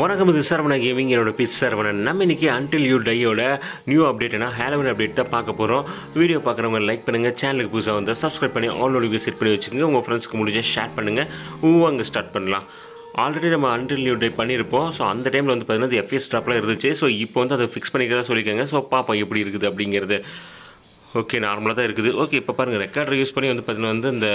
வணக்கம் இது சரவண கேமிங் என்னோட பிச் சரவணன் நம்ம இன்றைக்கி அன்டில் யூ டையோட நியூ அப்டேட்னா ஹேலோவின் அப்டேட் தான் பார்க்க போகிறோம் வீடியோ பார்க்குறவங்க லைக் பண்ணுங்கள் சேனலுக்கு புதுசாக வந்து சப்ஸ்கிரைப் பண்ணி ஆல் ஓடி செட் பண்ணி வச்சுக்கோங்க உங்கள் ஃப்ரெண்ட்ஸ்க்கு முடிஞ்ச ஷேர் பண்ணுங்கள் ஊவாங்க ஸ்டார்ட் பண்ணலாம் ஆல்ரெடி நம்ம அன்டில் யூ டே பண்ணியிருப்போம் ஸோ அந்த டைமில் வந்து பார்த்திங்கன்னா அது எஃப்எஸ் ஸ்டாப்லாம் இருந்துச்சு ஸோ இப்போ வந்து அதை ஃபிக்ஸ் பண்ணிக்கிறதா சொல்லிக்கோங்க ஸோ பார்ப்போம் எப்படி இருக்குது அப்படிங்கிறது ஓகே நார்மலாக தான் இருக்குது ஓகே இப்போ பாருங்கள் ரெக்கார்டர் யூஸ் பண்ணி வந்து பார்த்திங்கன்னா வந்து இந்த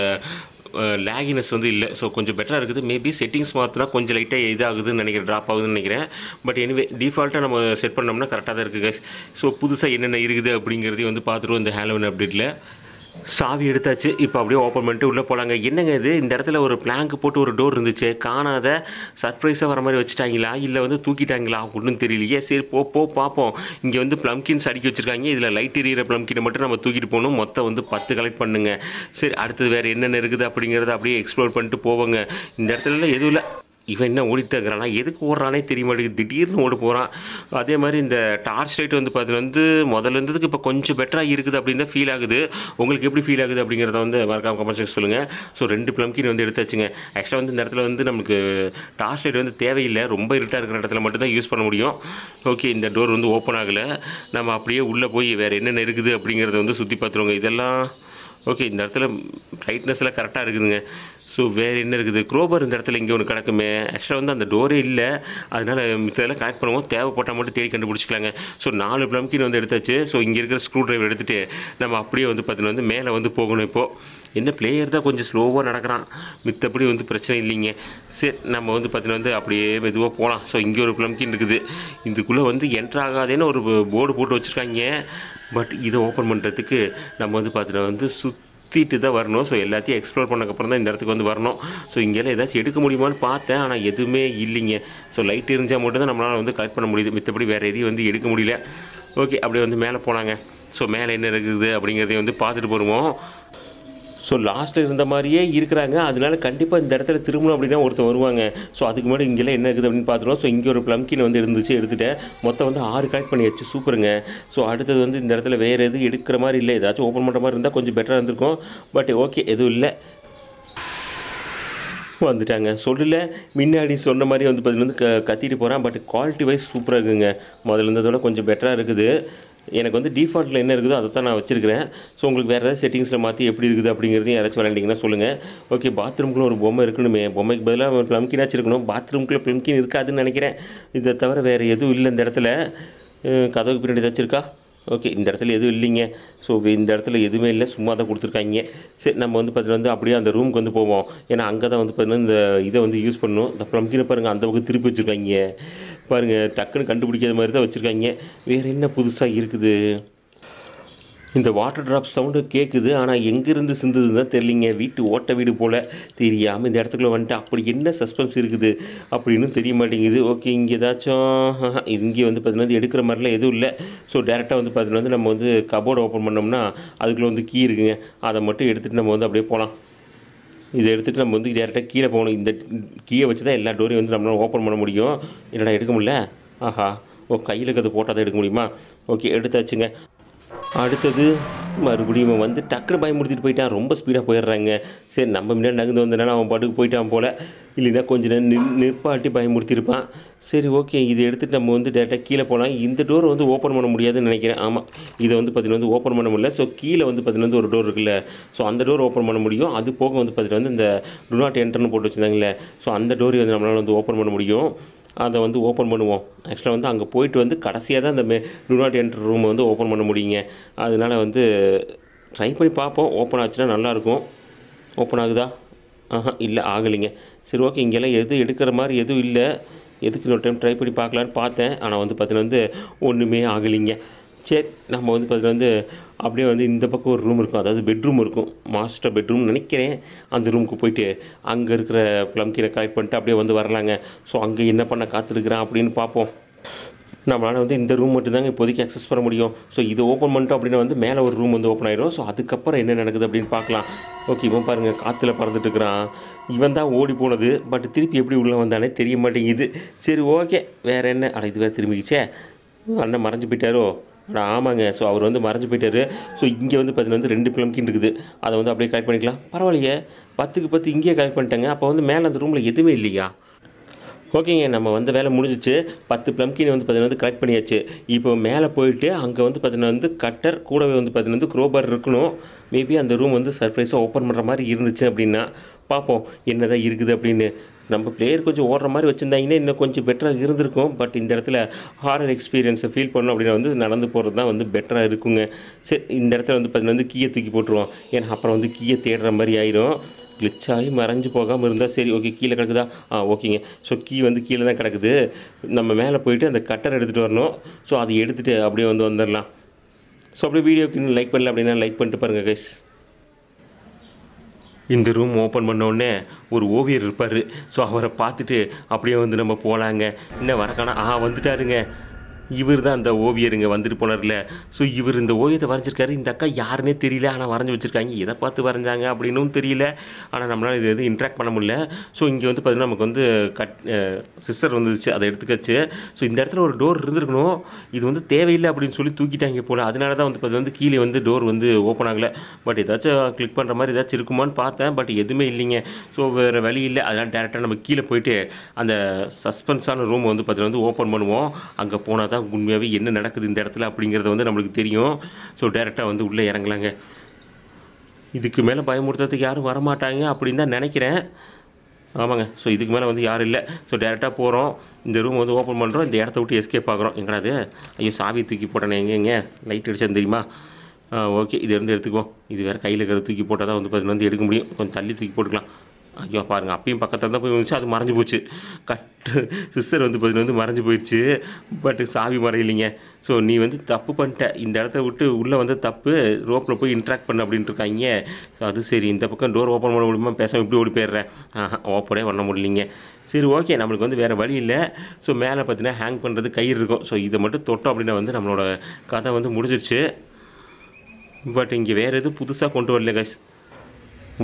லேகினஸ் வந்து இல்லை ஸோ கொஞ்சம் பெட்டராக இருக்குது மேபி செட்டிங்ஸ் மாற்றினா கொஞ்சம் லைட்டாக இதாகுதுன்னு நினைக்கிறேன் ட்ராப் ஆகுதுன்னு நினைக்கிறேன் பட் எனிவே டிஃபால்ட்டாக நம்ம செட் பண்ணோம்னா கரெக்டாக தான் இருக்குது ஸோ புதுசாக என்னென்ன இருக்குது அப்படிங்கிறதையும் வந்து பார்த்துருவோம் இந்த ஹேலோவின் அப்டேட்டில் சாவி எடுத்தாச்சு இப்போ அப்படியே ஓப்பன் பண்ணிட்டு உள்ளே போகலாங்க என்னங்க இது இந்த இடத்துல ஒரு பிளாங்க் போட்டு ஒரு டோர் இருந்துச்சு காணாத சர்ப்ரைஸாக வர மாதிரி வச்சுட்டாங்களா இல்லை வந்து தூக்கிட்டாங்களா ஒன்றும் தெரியலையே சரி போ போ பார்ப்போம் இங்கே வந்து ப்ளம்கின்ஸ் அடுக்கி வச்சுருக்காங்க இதில் லைட் எரியிற ப்ளம்கினை மட்டும் நம்ம தூக்கிட்டு போகணும் மொத்தம் வந்து பத்து கலெக்ட் பண்ணுங்க சரி அடுத்தது வேறு என்னென்ன இருக்குது அப்படிங்கிறத அப்படியே எக்ஸ்ப்ளோர் பண்ணிட்டு போவோங்க இந்த இடத்துல எதுவும் இல்லை இவன் என்ன ஓடிட்டு இருக்கிறானா எதுக்கு ஓடுறானே தெரிய மாட்டேங்குது திடீர்னு ஓடு போகிறான் அதே மாதிரி இந்த டார்ச் லைட் வந்து பார்த்தீங்கன்னா வந்து முதல்ல இருந்ததுக்கு இப்போ கொஞ்சம் பெட்டராக இருக்குது அப்படின்னு தான் ஃபீல் ஆகுது உங்களுக்கு எப்படி ஃபீல் ஆகுது அப்படிங்கிறத வந்து மறக்காம கமெண்ட் செக்ஸ் சொல்லுங்கள் ஸோ ரெண்டு ப்ளம்கின் வந்து எடுத்தாச்சுங்க ஆக்சுவலாக வந்து இந்த இடத்துல வந்து நமக்கு டார்ச் லைட் வந்து தேவையில்லை ரொம்ப இருட்டாக இருக்கிற இடத்துல மட்டும்தான் யூஸ் பண்ண முடியும் ஓகே இந்த டோர் வந்து ஓப்பன் ஆகலை நம்ம அப்படியே உள்ளே போய் வேறு என்னென்ன இருக்குது அப்படிங்கிறத வந்து சுற்றி பார்த்துருவோங்க இதெல்லாம் ஓகே இந்த இடத்துல ப்ரைட்னஸ்லாம் கரெக்டாக இருக்குதுங்க ஸோ வேறு என்ன இருக்குது குரோபர் இந்த இடத்துல இங்கே ஒன்று கிடக்குமே ஆக்சுவலாக வந்து அந்த டோரே இல்லை அதனால் மித்ததெல்லாம் கனெக்ட் பண்ணுவோம் தேவைப்பட்டால் மட்டும் தேடி கண்டுபிடிச்சிக்கலாங்க ஸோ நாலு ப்ளம்கின் வந்து எடுத்தாச்சு ஸோ இங்கே இருக்கிற ஸ்க்ரூ ட்ரைவர் எடுத்துகிட்டு நம்ம அப்படியே வந்து பார்த்தீங்கன்னா வந்து மேலே வந்து போகணும் இப்போது என்ன பிளேயர் தான் கொஞ்சம் ஸ்லோவாக நடக்கிறான் மித்தபடி வந்து பிரச்சனை இல்லைங்க சரி நம்ம வந்து பார்த்தீங்கன்னா வந்து அப்படியே மெதுவாக போகலாம் ஸோ இங்கே ஒரு ப்ளம்கின் இருக்குது இதுக்குள்ளே வந்து என்ட்ராகாதேன்னு ஒரு போர்டு போட்டு வச்சுருக்காங்க பட் இதை ஓப்பன் பண்ணுறதுக்கு நம்ம வந்து பார்த்துட்டு வந்து சுற்றிட்டு தான் வரணும் ஸோ எல்லாத்தையும் எக்ஸ்ப்ளோர் பண்ணக்கப்புறம் தான் இந்த இடத்துக்கு வந்து வரணும் ஸோ இங்கேலாம் ஏதாச்சும் எடுக்க முடியுமான்னு பார்த்தேன் ஆனால் எதுவுமே இல்லைங்க ஸோ லைட் இருந்தால் மட்டும்தான் நம்மளால் வந்து கலெக்ட் பண்ண முடியுது மித்தபடி வேறு எதையும் வந்து எடுக்க முடியல ஓகே அப்படியே வந்து மேலே போனாங்க ஸோ மேலே என்ன இருக்குது அப்படிங்கிறதையும் வந்து பார்த்துட்டு போடுவோம் ஸோ லாஸ்ட்டில் இருந்த மாதிரியே இருக்கிறாங்க அதனால கண்டிப்பாக இந்த இடத்துல திரும்பணும் அப்படின்னா ஒருத்தர் வருவாங்க ஸோ அதுக்கு முன்னாடி இங்கெல்லாம் என்ன இருக்குது அப்படின்னு பார்த்துருவோம் ஸோ இங்கே ஒரு ப்ளம்கின் வந்து இருந்துச்சு எடுத்துகிட்டேன் மொத்தம் வந்து ஆறு கலெக்ட் பண்ணி வச்சு சூப்பருங்க ஸோ அடுத்தது வந்து இந்த இடத்துல வேறு எதுவும் எடுக்கிற மாதிரி இல்லை ஏதாச்சும் ஓப்பன் பண்ணுற மாதிரி இருந்தால் கொஞ்சம் பெட்டராக இருந்திருக்கும் பட் ஓகே எதுவும் இல்லை வந்துட்டாங்க சொல்லல முன்னாடி சொன்ன மாதிரி வந்து பார்த்தீங்கன்னா க கத்திட்டு போகிறான் பட் குவாலிட்டி வைஸ் சூப்பராக இருக்குங்க முதல்ல இருந்ததோட கொஞ்சம் பெட்டராக இருக்குது எனக்கு வந்து டிஃபால்ட்டில் என்ன இருக்குதோ அதை தான் நான் வச்சுருக்கிறேன் ஸோ உங்களுக்கு வேறு ஏதாவது செட்டிங்ஸில் மாற்றி எப்படி இருக்குது அப்படிங்கிறதையும் யாராச்சும் விளையாண்டிங்கன்னா சொல்லுங்கள் ஓகே பாத்ரூம்குள்ளே ஒரு பொம்மை இருக்கணுமே பொம்மைக்கு பதிலாக ப்ளம்கினாச்சும் இருக்கணும் பாத்ரூம்குள்ளே ப்ளம்கின் இருக்காதுன்னு நினைக்கிறேன் இதை தவிர வேறு எதுவும் இல்லை இந்த இடத்துல கதவுக்கு பின்னாடி ஏதாச்சும் இருக்கா ஓகே இந்த இடத்துல எதுவும் இல்லைங்க ஸோ இந்த இடத்துல எதுவுமே இல்லை சும்மா தான் கொடுத்துருக்காங்க சரி நம்ம வந்து பார்த்தீங்கன்னா வந்து அப்படியே அந்த ரூமுக்கு வந்து போவோம் ஏன்னா அங்கே தான் வந்து பார்த்தீங்கன்னா இந்த இதை வந்து யூஸ் பண்ணணும் இந்த ப்ளம்கினை பாருங்கள் அந்த பக்கம் திருப்பி வச்சுருக்காங்க பாருங்கள் டக்குன்னு கண்டுபிடிக்காத மாதிரி தான் வச்சுருக்காங்க வேறு என்ன புதுசாக இருக்குது இந்த வாட்டர் ட்ராப் சவுண்டு கேட்குது ஆனால் எங்கேருந்து சிந்துது தான் தெரியலிங்க வீட்டு ஓட்ட வீடு போல் தெரியாமல் இந்த இடத்துக்குள்ளே வந்துட்டு அப்படி என்ன சஸ்பென்ஸ் இருக்குது அப்படின்னு தெரிய மாட்டேங்குது ஓகே இங்கே ஏதாச்சும் இங்கே வந்து பார்த்தீங்கன்னா எடுக்கிற மாதிரிலாம் எதுவும் இல்லை ஸோ டேரெக்டாக வந்து பார்த்தீங்கன்னா வந்து நம்ம வந்து கபோர்டு ஓப்பன் பண்ணோம்னா அதுக்குள்ளே வந்து கீ இருக்குங்க அதை மட்டும் எடுத்துகிட்டு நம்ம வந்து அப்படியே போகலாம் இதை எடுத்துகிட்டு நம்ம வந்து டேரெக்டாக கீழே போகணும் இந்த கீழே வச்சு தான் எல்லா டோரையும் வந்து நம்மளால் ஓப்பன் பண்ண முடியும் என்னடா எடுக்க முடியல ஆஹா ஓ கையில் இருக்கிறது போட்டால் தான் எடுக்க முடியுமா ஓகே எடுத்தாச்சுங்க அடுத்தது மறுபடியும் வந்து டக்குனு பயமுறுத்திட்டு போயிட்டான் ரொம்ப ஸ்பீடாக போயிடுறாங்க சரி நம்ம முன்னாடி நகர்ந்து வந்தனால அவன் பாட்டுக்கு போயிட்டான் போல் இல்லைன்னா கொஞ்சம் நேரம் நின் நிற்பாட்டி பயமுறுத்தியிருப்பான் சரி ஓகே இதை எடுத்துகிட்டு நம்ம வந்து டேரெக்டாக கீழே போகலாம் இந்த டோர் வந்து ஓப்பன் பண்ண முடியாதுன்னு நினைக்கிறேன் ஆமாம் இதை வந்து பார்த்தீங்கன்னா வந்து ஓப்பன் பண்ண முடியல ஸோ கீழே வந்து பார்த்திங்கன்னா வந்து ஒரு டோர் இருக்குல்ல ஸோ அந்த டோர் ஓப்பன் பண்ண முடியும் அது போக வந்து பார்த்திங்கன்னா வந்து இந்த டு நாட் என்டர்னு போட்டு வச்சுருந்தாங்களே ஸோ அந்த டோரை வந்து நம்மளால் வந்து ஓப்பன் பண்ண முடியும் அதை வந்து ஓப்பன் பண்ணுவோம் ஆக்சுவலாக வந்து அங்கே போயிட்டு வந்து கடைசியாக தான் அந்த மே டு நாட் என்டர் ரூமை வந்து ஓப்பன் பண்ண முடியுங்க அதனால் வந்து ட்ரை பண்ணி பார்ப்போம் ஓப்பன் ஆச்சுன்னா நல்லாயிருக்கும் ஓப்பன் ஆகுதா ஆஹா இல்லை ஆகலைங்க சரி ஓகே இங்கெல்லாம் எது எடுக்கிற மாதிரி எதுவும் இல்லை எதுக்கு இன்னொரு டைம் ட்ரை பண்ணி பார்க்கலான்னு பார்த்தேன் ஆனால் வந்து பார்த்தீங்கன்னா வந்து ஒன்றுமே ஆகலைங்க சரி நம்ம வந்து பார்த்தீங்கன்னா வந்து அப்படியே வந்து இந்த பக்கம் ஒரு ரூம் இருக்கும் அதாவது பெட்ரூம் இருக்கும் மாஸ்டர் பெட்ரூம் நினைக்கிறேன் அந்த ரூமுக்கு போயிட்டு அங்கே இருக்கிற ப்ளம்கினை கலெக்ட் பண்ணிட்டு அப்படியே வந்து வரலாங்க ஸோ அங்கே என்ன பண்ண காத்திருக்கிறான் அப்படின்னு பார்ப்போம் நம்மளால் வந்து இந்த ரூம் மட்டும் தாங்க இப்போதைக்கு அக்சஸ் பண்ண முடியும் ஸோ இது ஓப்பன் பண்ணிட்டோம் அப்படின்னா வந்து மேலே ஒரு ரூம் வந்து ஓப்பன் ஆகிடும் ஸோ அதுக்கப்புறம் என்ன நடக்குது அப்படின்னு பார்க்கலாம் ஓகே இவன் பாருங்கள் காற்றுல பறந்துட்டு இருக்கிறான் இவன் தான் ஓடி போனது பட் திருப்பி எப்படி உள்ளே வந்தானே தெரிய மாட்டேங்குது சரி ஓகே வேறு என்ன அட இது வேறு திரும்பிக்கிச்சே அண்ணன் மறைஞ்சு போயிட்டாரோ அட ஆமாங்க ஸோ அவர் வந்து மறைஞ்சு போயிட்டாரு ஸோ இங்கே வந்து பார்த்தீங்கன்னா வந்து ரெண்டு பிளம்கின் இருக்குது அதை வந்து அப்படியே கலெக்ட் பண்ணிக்கலாம் பரவாயில்லையே பத்துக்கு பத்து இங்கேயே கலெக்ட் பண்ணிட்டாங்க அப்போ வந்து மேலே அந்த ரூமில் எதுவுமே இல்லையா ஓகேங்க நம்ம வந்து வேலை முடிஞ்சிச்சு பத்து ப்ளம்கின் வந்து பார்த்தீங்கன்னா வந்து கலெக்ட் பண்ணியாச்சு இப்போ மேலே போயிட்டு அங்கே வந்து பார்த்தீங்கன்னா வந்து கட்டர் கூடவே வந்து பார்த்தீங்கன்னா வந்து குரோபர் இருக்கணும் மேபி அந்த ரூம் வந்து சர்ப்ரைஸாக ஓப்பன் பண்ணுற மாதிரி இருந்துச்சு அப்படின்னா பார்ப்போம் என்ன தான் இருக்குது அப்படின்னு நம்ம பிளேயர் கொஞ்சம் ஓடுற மாதிரி வச்சுருந்தாங்கன்னா இன்னும் கொஞ்சம் பெட்டராக இருந்திருக்கும் பட் இந்த இடத்துல ஹாரர் எக்ஸ்பீரியன்ஸை ஃபீல் பண்ணணும் அப்படின்னா வந்து நடந்து போகிறது தான் வந்து பெட்டராக இருக்குங்க சரி இந்த இடத்துல வந்து பார்த்தீங்கன்னா வந்து கீயை தூக்கி போட்டுருவோம் ஏன்னா அப்புறம் வந்து கீயை தேடுற மாதிரி ஆயிரும் கிளிச் ஆகி மறைஞ்சு போகாமல் இருந்தால் சரி ஓகே கீழே கிடக்குதா ஆ ஓகேங்க ஸோ கீ வந்து கீழே தான் கிடக்குது நம்ம மேலே போயிட்டு அந்த கட்டர் எடுத்துகிட்டு வரணும் ஸோ அதை எடுத்துகிட்டு அப்படியே வந்து வந்துடலாம் ஸோ அப்படியே வீடியோக்கு லைக் பண்ணல அப்படின்னா லைக் பண்ணிட்டு பாருங்கள் கைஸ் இந்த ரூம் ஓப்பன் பண்ணோடனே ஒரு ஓவியர் இருப்பார் ஸோ அவரை பார்த்துட்டு அப்படியே வந்து நம்ம போகலாங்க இன்னும் வரக்கான ஆ வந்துட்டாருங்க இவர் தான் அந்த ஓவியருங்க வந்துட்டு போனார்ல ஸோ இவர் இந்த ஓவியத்தை வரைஞ்சிருக்காரு இந்த அக்கா யாருன்னே தெரியல ஆனால் வரைஞ்சி வச்சுருக்காங்க எதை பார்த்து வரைஞ்சாங்க அப்படின்னும் தெரியல ஆனால் நம்மளால் இது எதுவும் இன்ட்ராக்ட் பண்ண முடியல ஸோ இங்கே வந்து பார்த்திங்கன்னா நமக்கு வந்து கட் சிஸ்டர் வந்துச்சு அதை எடுத்துக்கச்சு ஸோ இந்த இடத்துல ஒரு டோர் இருந்திருக்கணும் இது வந்து தேவையில்லை அப்படின்னு சொல்லி தூக்கிட்டாங்க போல் அதனால தான் வந்து பார்த்து வந்து கீழே வந்து டோர் வந்து ஓப்பன் ஆகலை பட் ஏதாச்சும் கிளிக் பண்ணுற மாதிரி ஏதாச்சும் இருக்குமான்னு பார்த்தேன் பட் எதுவுமே இல்லைங்க ஸோ வேறு வழி இல்லை அதெல்லாம் டேரெக்டாக நம்ம கீழே போயிட்டு அந்த சஸ்பென்ஸான ரூம் வந்து பார்த்திங்கன்னா வந்து ஓப்பன் பண்ணுவோம் அங்கே போனால் தான் தான் உண்மையாகவே என்ன நடக்குது இந்த இடத்துல அப்படிங்கிறத வந்து நம்மளுக்கு தெரியும் ஸோ டேரெக்டாக வந்து உள்ளே இறங்கலாங்க இதுக்கு மேலே பயமுறுத்துறதுக்கு யாரும் வரமாட்டாங்க அப்படின்னு தான் நினைக்கிறேன் ஆமாங்க ஸோ இதுக்கு மேலே வந்து யாரும் இல்லை ஸோ டேரெக்டாக போகிறோம் இந்த ரூம் வந்து ஓப்பன் பண்ணுறோம் இந்த இடத்த விட்டு எஸ்கேப் ஆகிறோம் எங்கடாது ஐயோ சாவி தூக்கி போட்டேனே எங்கே எங்கே லைட் அடிச்சேன் தெரியுமா ஓகே இது வந்து எடுத்துக்குவோம் இது வேறு கையில் இருக்கிற தூக்கி போட்டால் தான் வந்து பார்த்தீங்கன்னா வந்து எடுக்க முடியும் கொஞ்சம் தள்ளி தூக்கி போட்டுக்கலாம் ஐயோ பாருங்கள் அப்பயும் பக்கத்தில் தான் போய் வந்துச்சு அது மறைஞ்சு போச்சு கட்டு சிஸ்டர் வந்து பதில் வந்து மறைஞ்சு போயிடுச்சு பட் சாவி மறையிலிங்க ஸோ நீ வந்து தப்பு பண்ணிட்ட இந்த இடத்த விட்டு உள்ளே வந்து தப்பு ரோப்பில் போய் இன்ட்ராக்ட் பண்ண அப்படின்ட்டு இருக்காங்க ஸோ அது சரி இந்த பக்கம் டோர் ஓப்பன் பண்ண முடியுமா பேசாமல் இப்படி ஓடி போயிடுறேன் ஓப்பனே பண்ண முடியலிங்க சரி ஓகே நம்மளுக்கு வந்து வேறு வழி இல்லை ஸோ மேலே பார்த்தீங்கன்னா ஹேங் பண்ணுறது கயிறு இருக்கும் ஸோ இதை மட்டும் தொட்டோம் அப்படின்னா வந்து நம்மளோட கதை வந்து முடிஞ்சிருச்சு பட் இங்கே வேறு எதுவும் புதுசாக கொண்டு வரல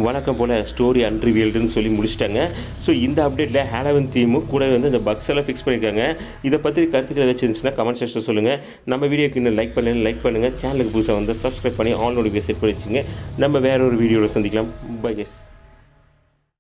வழக்கம் போல் ஸ்டோரி அன்ரிவியல்டுன்னு சொல்லி முடிச்சிட்டாங்க ஸோ இந்த அப்டேட்டில் ஹேலவன் தீமு கூட வந்து அந்த பக்ஸ் எல்லாம் ஃபிக்ஸ் பண்ணியிருக்காங்க இதை பற்றி கருத்துக்கள் ஏதாச்சும் இருந்துச்சுன்னா கமெண்ட் செக்ஷன் சொல்லுங்கள் நம்ம வீடியோக்கு இன்னும் லைக் பண்ணலன்னு லைக் பண்ணுங்கள் சேனலுக்கு புதுசாக வந்து சப்ஸ்கிரைப் பண்ணி ஆல் நோட்டிஃபிகேஷன் செட் பண்ணி வச்சுங்க நம்ம வேற ஒரு வீடியோவில் சந்திக்கலாம் பை எஸ்